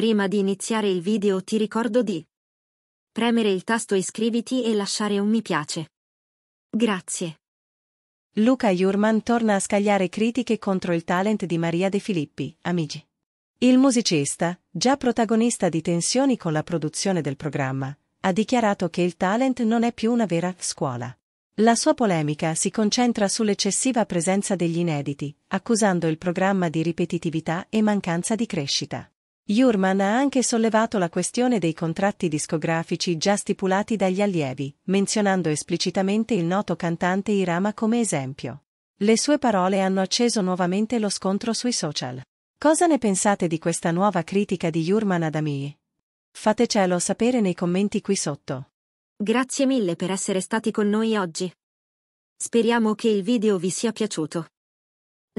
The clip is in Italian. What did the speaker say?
Prima di iniziare il video ti ricordo di premere il tasto iscriviti e lasciare un mi piace. Grazie. Luca Jurman torna a scagliare critiche contro il talent di Maria De Filippi, amici. Il musicista, già protagonista di tensioni con la produzione del programma, ha dichiarato che il talent non è più una vera scuola. La sua polemica si concentra sull'eccessiva presenza degli inediti, accusando il programma di ripetitività e mancanza di crescita. Jurman ha anche sollevato la questione dei contratti discografici già stipulati dagli allievi, menzionando esplicitamente il noto cantante Irama come esempio. Le sue parole hanno acceso nuovamente lo scontro sui social. Cosa ne pensate di questa nuova critica di Jurman ad Ami? Fatecelo sapere nei commenti qui sotto. Grazie mille per essere stati con noi oggi. Speriamo che il video vi sia piaciuto.